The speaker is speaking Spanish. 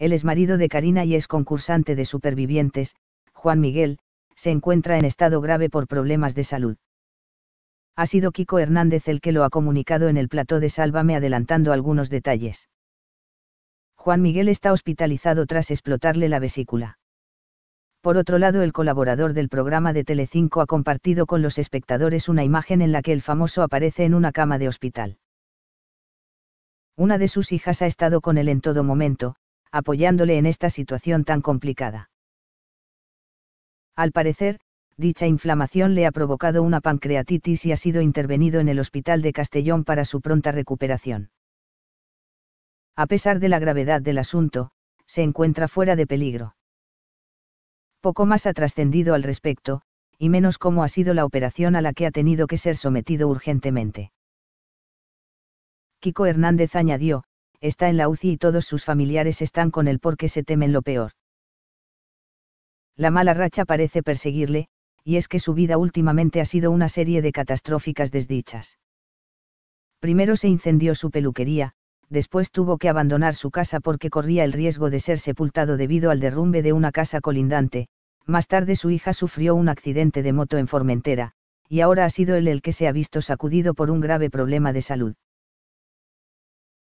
el marido de Karina y es concursante de Supervivientes, Juan Miguel, se encuentra en estado grave por problemas de salud. Ha sido Kiko Hernández el que lo ha comunicado en el plató de Sálvame adelantando algunos detalles. Juan Miguel está hospitalizado tras explotarle la vesícula. Por otro lado, el colaborador del programa de Telecinco ha compartido con los espectadores una imagen en la que el famoso aparece en una cama de hospital. Una de sus hijas ha estado con él en todo momento, apoyándole en esta situación tan complicada. Al parecer, dicha inflamación le ha provocado una pancreatitis y ha sido intervenido en el Hospital de Castellón para su pronta recuperación. A pesar de la gravedad del asunto, se encuentra fuera de peligro. Poco más ha trascendido al respecto, y menos cómo ha sido la operación a la que ha tenido que ser sometido urgentemente. Kiko Hernández añadió, está en la UCI y todos sus familiares están con él porque se temen lo peor. La mala racha parece perseguirle, y es que su vida últimamente ha sido una serie de catastróficas desdichas. Primero se incendió su peluquería, después tuvo que abandonar su casa porque corría el riesgo de ser sepultado debido al derrumbe de una casa colindante, más tarde su hija sufrió un accidente de moto en Formentera, y ahora ha sido él el que se ha visto sacudido por un grave problema de salud.